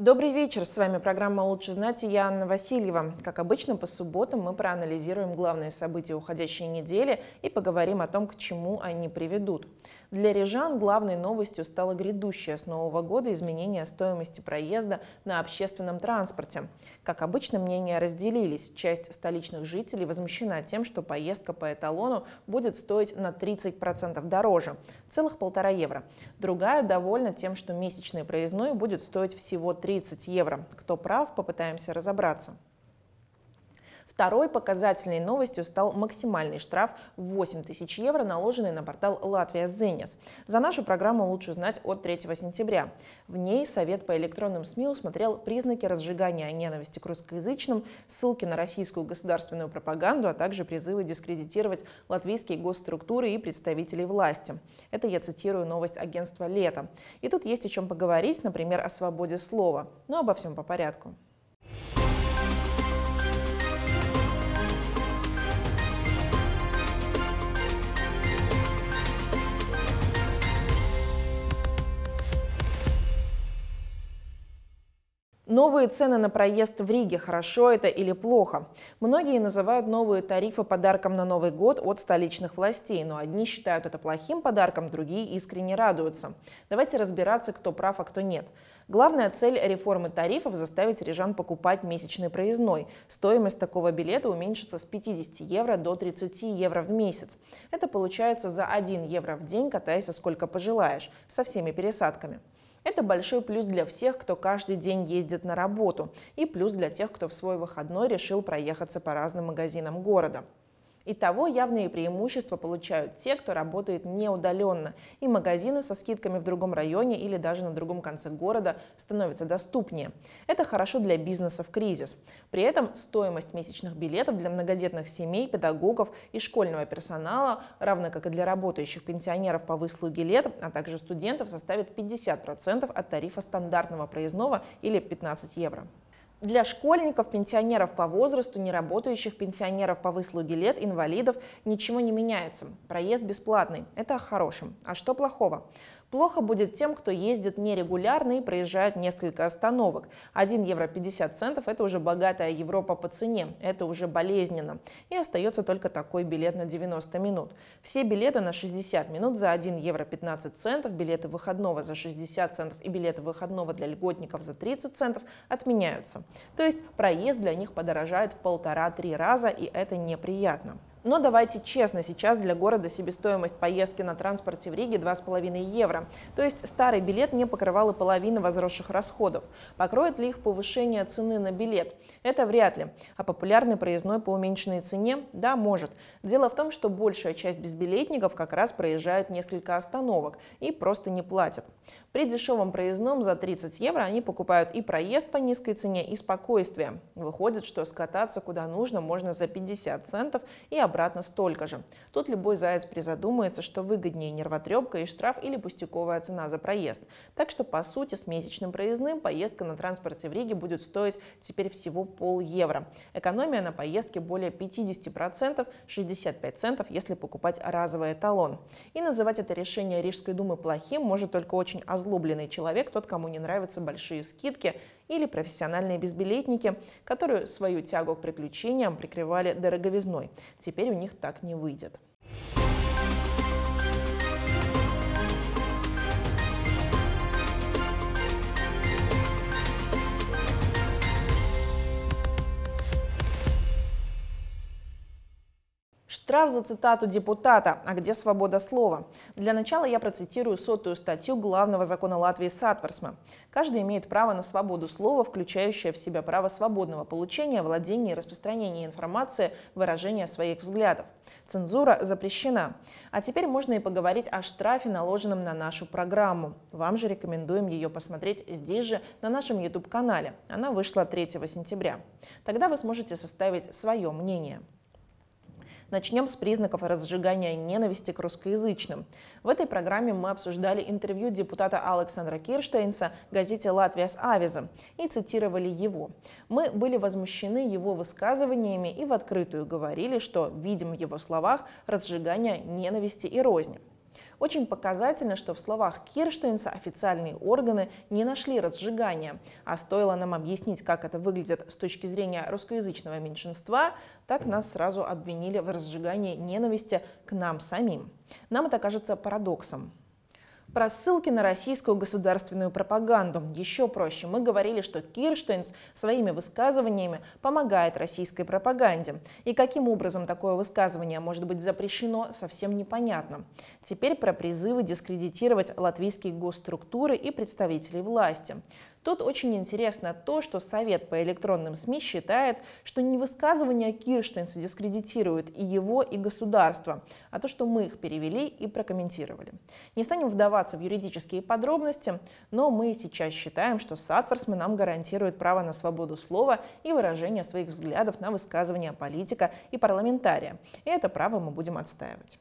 Добрый вечер, с вами программа «Лучше знать» и я Анна Васильева. Как обычно, по субботам мы проанализируем главные события уходящей недели и поговорим о том, к чему они приведут. Для рижан главной новостью стало грядущее с Нового года изменение стоимости проезда на общественном транспорте. Как обычно, мнения разделились. Часть столичных жителей возмущена тем, что поездка по эталону будет стоить на 30% дороже – целых полтора евро. Другая довольна тем, что месячный проездной будет стоить всего 30 евро. Кто прав, попытаемся разобраться. Второй показательной новостью стал максимальный штраф в 8 тысяч евро, наложенный на портал «Латвия Зенис». За нашу программу лучше знать от 3 сентября. В ней Совет по электронным СМИ усмотрел признаки разжигания ненависти к русскоязычным, ссылки на российскую государственную пропаганду, а также призывы дискредитировать латвийские госструктуры и представителей власти. Это я цитирую новость агентства «Лето». И тут есть о чем поговорить, например, о свободе слова. Но обо всем по порядку. Новые цены на проезд в Риге – хорошо это или плохо? Многие называют новые тарифы подарком на Новый год от столичных властей, но одни считают это плохим подарком, другие искренне радуются. Давайте разбираться, кто прав, а кто нет. Главная цель реформы тарифов – заставить рижан покупать месячный проездной. Стоимость такого билета уменьшится с 50 евро до 30 евро в месяц. Это получается за 1 евро в день, катайся сколько пожелаешь, со всеми пересадками. Это большой плюс для всех, кто каждый день ездит на работу, и плюс для тех, кто в свой выходной решил проехаться по разным магазинам города. Итого явные преимущества получают те, кто работает неудаленно, и магазины со скидками в другом районе или даже на другом конце города становятся доступнее. Это хорошо для бизнеса в кризис. При этом стоимость месячных билетов для многодетных семей, педагогов и школьного персонала, равно как и для работающих пенсионеров по выслуге лет, а также студентов, составит 50% от тарифа стандартного проездного или 15 евро для школьников, пенсионеров по возрасту, неработающих пенсионеров по выслуге лет, инвалидов ничего не меняется. Проезд бесплатный. Это о хорошем. А что плохого? Плохо будет тем, кто ездит нерегулярно и проезжает несколько остановок. 1 евро 50 центов – это уже богатая Европа по цене, это уже болезненно. И остается только такой билет на 90 минут. Все билеты на 60 минут за 1 евро 15 центов, билеты выходного за 60 центов и билеты выходного для льготников за 30 центов отменяются. То есть проезд для них подорожает в полтора-три раза, и это неприятно. Но давайте честно, сейчас для города себестоимость поездки на транспорте в Риге 2,5 евро. То есть старый билет не покрывал и половины возросших расходов. Покроет ли их повышение цены на билет? Это вряд ли. А популярный проездной по уменьшенной цене? Да, может. Дело в том, что большая часть безбилетников как раз проезжает несколько остановок и просто не платят. При дешевом проездном за 30 евро они покупают и проезд по низкой цене, и спокойствие. Выходит, что скататься куда нужно можно за 50 центов и обратно столько же. Тут любой заяц призадумается, что выгоднее нервотрепка и штраф или пустяковая цена за проезд. Так что, по сути, с месячным проездным поездка на транспорте в Риге будет стоить теперь всего пол евро. Экономия на поездке более 50%, 65 центов, если покупать разовый эталон. И называть это решение Рижской думы плохим может только очень озорно озлобленный человек, тот, кому не нравятся большие скидки или профессиональные безбилетники, которые свою тягу к приключениям прикрывали дороговизной. Теперь у них так не выйдет. Штраф за цитату депутата. А где свобода слова? Для начала я процитирую сотую статью главного закона Латвии Сатварсма. Каждый имеет право на свободу слова, включающее в себя право свободного получения, владения и распространения информации, выражения своих взглядов. Цензура запрещена. А теперь можно и поговорить о штрафе, наложенном на нашу программу. Вам же рекомендуем ее посмотреть здесь же, на нашем YouTube-канале. Она вышла 3 сентября. Тогда вы сможете составить свое мнение. Начнем с признаков разжигания ненависти к русскоязычным. В этой программе мы обсуждали интервью депутата Александра Кирштейнса газете «Латвия с Авизом» и цитировали его. Мы были возмущены его высказываниями и в открытую говорили, что видим в его словах разжигание ненависти и розни. Очень показательно, что в словах Кирштейнса официальные органы не нашли разжигания, а стоило нам объяснить, как это выглядит с точки зрения русскоязычного меньшинства, так нас сразу обвинили в разжигании ненависти к нам самим. Нам это кажется парадоксом. Про ссылки на российскую государственную пропаганду. Еще проще, мы говорили, что Кирштейнс своими высказываниями помогает российской пропаганде. И каким образом такое высказывание может быть запрещено, совсем непонятно. Теперь про призывы дискредитировать латвийские госструктуры и представителей власти. Тут очень интересно то, что Совет по электронным СМИ считает, что не высказывания Кирштейнса дискредитирует и его, и государство, а то, что мы их перевели и прокомментировали. Не станем вдаваться в юридические подробности, но мы сейчас считаем, что Сатворсмы нам гарантирует право на свободу слова и выражение своих взглядов на высказывания политика и парламентария. И это право мы будем отстаивать.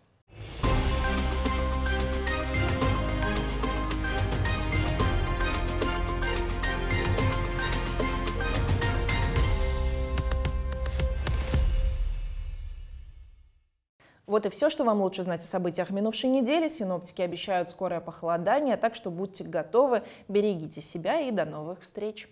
Вот и все, что вам лучше знать о событиях минувшей недели. Синоптики обещают скорое похолодание, так что будьте готовы, берегите себя и до новых встреч.